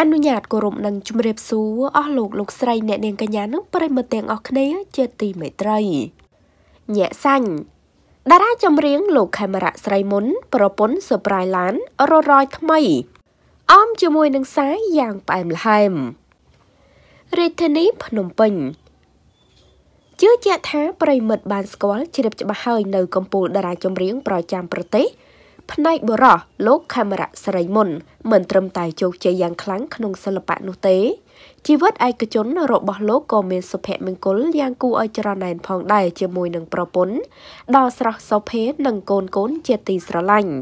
អនុញ្ញាតគោរពនិងជម្រាបសួរអស់លោកលោកស្រីអ្នកនាងកញ្ញានិងប្រិមត្តទាំងអស់គ្នាជាទីមេត្រីញាក់សាញ់តារាចម្រៀងលោកខេមរៈស្រីមុន ប្រពន្ធសប្រៃឡានររយថ្មី អមជាមួយនឹងសាយយ៉ាងផ្អែមល្ហែមរាជធានីភ្នំពេញជឿជាក់ថាប្រិមិត្តបានស្គាល់ជ្រាបច្បាស់ហើយនៅកម្ពុជាតារាចម្រៀងប្រចាំប្រទេសផ្នែកបរោះលោកខេមរៈស្រីមុន មិនត្រឹមតែជោគជ័យយ៉ាងខ្លាំងក្នុងសិល្បៈនោះទេជីវិតឯកជនរបស់លោកក៏មានសុភមង្គលយ៉ាងគួរឲ្យច្រណែនផងដែរជាមួយនឹងប្រពន្ធដ៏ស្រស់សុភ័ក្រនិងកូនកូនជាទីស្រឡាញ់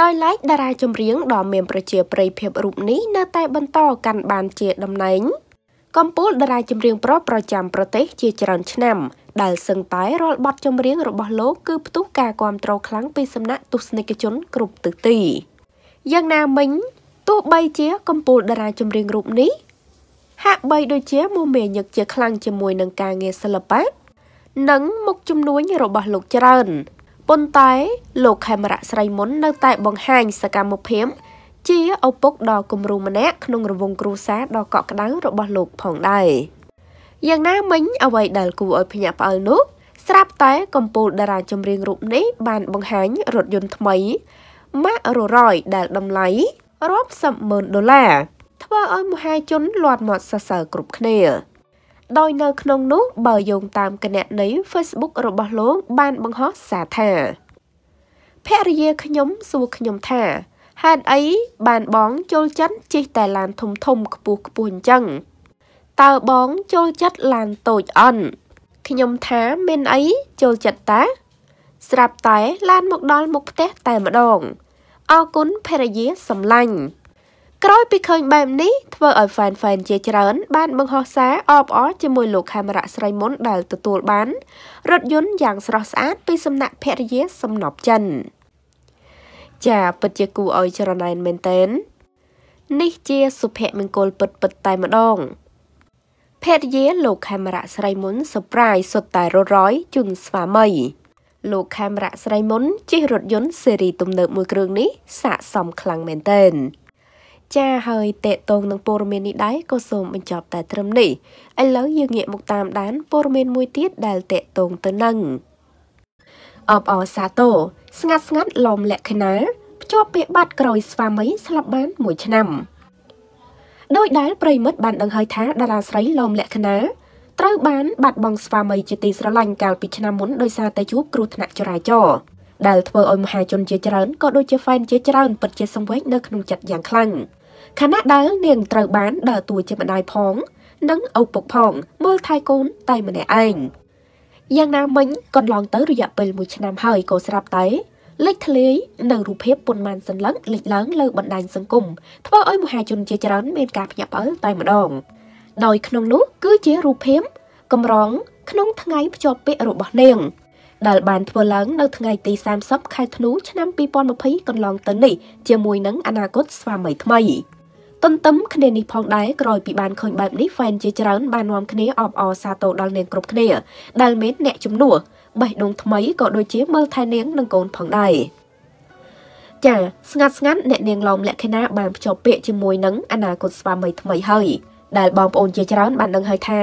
ដោយឡែកតារាចម្រៀងដ៏មានប្រជាប្រិយភាពរូបនេះនៅតែបន្តកាន់បានជាតំណែងកំពូលតារាចម្រៀងប្រុសប្រចាំប្រទេស ជាច្រើន ឆ្នាំ ដែលសឹងតែរាល់បទចម្រៀងរបស់លោកគឺផ្ទុះការគាំទ្រខ្លាំងពីសំណាក់ទស្សនិកជនគ្រប់ទិសទីយ៉ាងណាមិញទោះបីជាកំពូលតារាចម្រៀងរូបនេះហាក់បីដូចជាមមាញឹកជាខ្លាំងជាមួយនឹងការងារសិល្បៈនិងមុខជំនួញរបស់លោកច្រើនប៉ុន្តែលោកខេមរៈស្រីមុននៅតែ បង្ហាញសកម្មភាពជាឪពុកដ៏គំរូម្នាក់ក្នុងរវងគ្រួសារដ៏កក់ក្ដៅរបស់លោកផងដែរយ៉ាងណាមិញអ្វីដែលគួរឲ្យភ្ញាក់ផ្អើលនោះ ស្រាប់តែកំពូល តារាចម្រៀងរូបនេះបានបង្ហាញរថយន្តថ្មី Mac 100ដែលតម្លៃរាប់សិបម៉ឺនដុល្លារធ្វើឲ្យមហាជនលាត់មាត់សរសើរគ្រប់គ្នា ដោយនៅក្នុងនោះ បើយោងតាមគណនី Facebook របស់លោក បានបង្ហោះសារថាភរិយាខ្ញុំសួរខ្ញុំថាហេតុអី បានបងចូលចិត្តជិះតែឡានធំធំខ្ពស់ខ្ពស់អញ្ចឹងតើបងចូលចិត្តឡានតូចអន់ខ្ញុំថាមានអីចូលចិត្តតា ស្រាប់តែឡានមកដល់មុខផ្ទះតែម្ដងអរគុណភរិយាសំឡាញ់ក្រោយពីឃើញបែបនេះធ្វើឲ្យហ្វេនហ្វេនជាច្រើន បានបង្ហោះសារអបអរជាមួយលោកកាមេរ៉ាស្រីមុនដែលទទួលបានរថយន្តយ៉ាងស្រស់ស្អាត ពីសំណាក់ភរិយាសំណប់ចិនចាពិតជាគួរឲ្យច្រណែនមែនតែននេះជាសុភមង្គលពិតពិតតែម្ដងភរិយាលោកខេមរៈស្រីមុន surprise សុទ្ធតែរត់រយជូនស្វាមីលោកខេមរៈស្រីមុនជិះរថយន្តស៊េរីទំនើបមួយគ្រឿងនេះស័កសមខ្លាំងមែនទែនចាហើយតេតងនឹងព័រមាននេះដែរក៏សូមបញ្ចប់តែត្រឹមនេះឥឡូវយើងងាកមកតាមដានព័រមានមួយទៀតដែលតេតងទៅនឹងអបអរសាទរស្ងាត់ស្ងាត់លំលក្ខណាភ្ជាប់ពាក្យបាត់ក្រោយស្វាមីស្លាប់បានមួយឆ្នាំដោយដែលប្រិមិត្តបានដឹងហើយថាតារាស្រីលំលក្ខណាត្រូវបាន បាត់បង់ស្វាមីជាទីស្រឡាញ់កាលពីឆ្នាំមុនដោយសារតែជួបគ្រោះថ្នាក់ចរាចរណ៍ដែលធ្វើឲ្យមហាជនជាច្រើនក៏ដូចជាហ្វេនជាច្រើនពិតជាសង្វេគនៅក្នុងចិត្តយ៉ាងខ្លាំងខណៈដែលនាងត្រូវបានដើរតួជាម្ដាយផងនិងឪពុកផងមើលថែកូន តែម្នាក់ឯងយ៉ាងណាមិញកន្លងទៅរយៈពេល1ឆ្នាំហើយក៏ស្រាប់តែលេចធ្លាយនៅរូបភាពប៉ុន្មានសន្លឹងលេចឡើងលើបណ្ដាញសង្គមធ្វើឲ្យមហាជនជាច្រើនមានការភ្ញាក់ផ្អើលតែម្ដងដោយក្នុងនោះគឺជារូបភាពកម្រងក្នុងថ្ងៃភ្ជាប់ពាក្យរបស់នាងដែលបានធ្វើឡើងនៅថ្ងៃទី30ខែធ្នូឆ្នាំ2020កន្លងទៅនេះជាមួយនឹងអនាគតស្វាមីថ្មីទន្ទឹមគ្នានេះផងដែរក្រោយពីបានឃើញបែបនេះហ្វេនជាច្រើនបាននាំគ្នាអបអរសាទរដល់នាងគ្រប់គ្នាដែលមានអ្នកជំនួសបេះដូងថ្មីក៏ដូចជាមើលថែនាងនិងកូនផងដែរចាស្ងាត់ស្ងាត់អ្នកនាងឡោមលក្ខិណាបានភ្ជាប់ពាក្យជាមួយនឹងអនាគតស្វាមីថ្មីហើយដែលបងប្អូនជាច្រើនបានដឹងហើយថា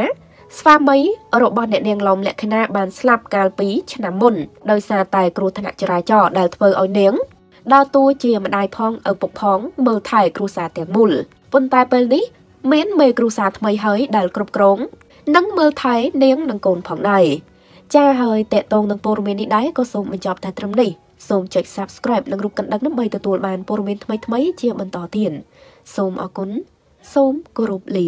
ស្វាមីរបស់អ្នកនាងឡុំលក្ខិណាបានស្លាប់កាលពីឆ្នាំមុនដោយសារតែគ្រោះថ្នាក់ចរាចរណ៍ដែលធ្វើឲ្យនាងដល់តួជាម្ដាយផងឪពុកផងមើលថែគ្រួសារទាំងមូលប៉ុន្តែពេលនេះមានមេគ្រួសារថ្មីហើយដែលគ្រប់គ្រងនិងមើលថែនាងនិងកូនផងដែរចាហើយតេតងនឹងព័ត៌មាននេះដែរក៏សូមបញ្ចប់តែត្រឹមនេះសូមចុច Subscribe និងរូបកណ្ដឹងដើម្បីទទួលបានព័ត៌មានថ្មីៗជាបន្តទៀតសូមអរគុណសូមគោរពលា